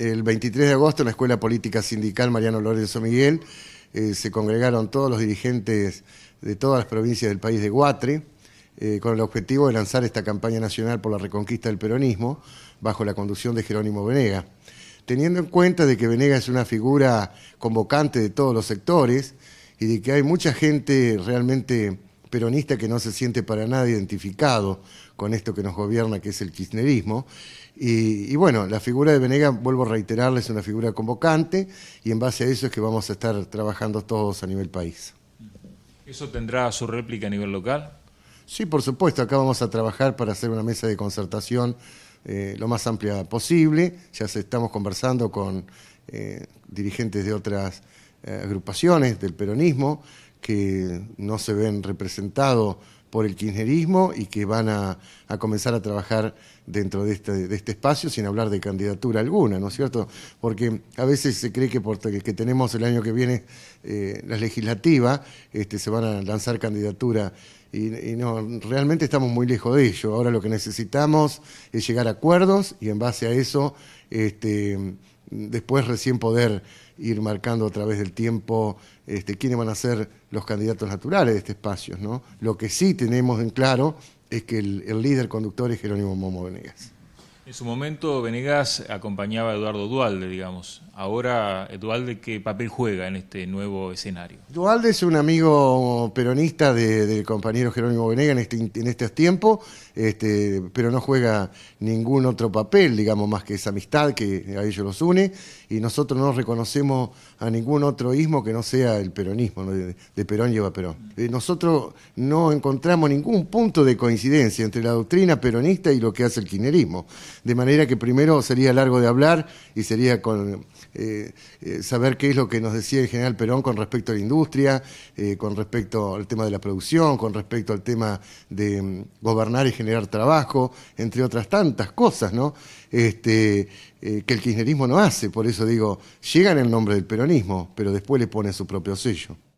El 23 de agosto en la Escuela Política Sindical Mariano Lorenzo Miguel eh, se congregaron todos los dirigentes de todas las provincias del país de Guatre eh, con el objetivo de lanzar esta campaña nacional por la reconquista del peronismo bajo la conducción de Jerónimo Venega. Teniendo en cuenta de que Venega es una figura convocante de todos los sectores y de que hay mucha gente realmente peronista que no se siente para nada identificado con esto que nos gobierna, que es el kirchnerismo. Y, bueno, la figura de Venega, vuelvo a reiterarles, es una figura convocante y en base a eso es que vamos a estar trabajando todos a nivel país. ¿Eso tendrá su réplica a nivel local? Sí, por supuesto, acá vamos a trabajar para hacer una mesa de concertación eh, lo más amplia posible. Ya estamos conversando con eh, dirigentes de otras eh, agrupaciones del peronismo que no se ven representados por el kirchnerismo y que van a, comenzar a trabajar dentro este, de este, espacio sin hablar de candidatura alguna, ¿no es cierto? Porque a veces se cree que porque tenemos el año que viene eh, la legislativa, este, se van a lanzar candidatura y, no, realmente estamos muy lejos de ello. Ahora lo que necesitamos es llegar a acuerdos y en base a eso este, después recién poder ir marcando a través del tiempo este, quiénes van a ser los candidatos naturales de este espacio. ¿no? Lo que sí tenemos en claro es que el, el líder conductor es Jerónimo Momo Venegas. En su momento Venegas acompañaba a Eduardo Dualde, digamos. Ahora, Dualde, ¿qué papel juega en este nuevo escenario? Dualde es un amigo peronista del compañero Jerónimo Venegas en este, en este, pero no juega ningún otro papel, digamos, más que esa amistad que a ellos los une. Y nosotros no reconocemos a ningún otro ismo que no sea el peronismo, de, Perón lleva Perón. Eh, nosotros no encontramos ningún punto de coincidencia entre la doctrina peronista y lo que hace el kirchnerismo. De manera que primero sería largo de hablar y sería con, eh, eh, saber qué es lo que nos decía el general Perón con respecto a la industria, eh, con respecto al tema de la producción, con respecto al tema de mm, gobernar y generar trabajo, entre otras tantas cosas, ¿no? Este, que el kirchnerismo no hace, por eso digo, llegan en el nombre del peronismo, pero después le pone su propio sello.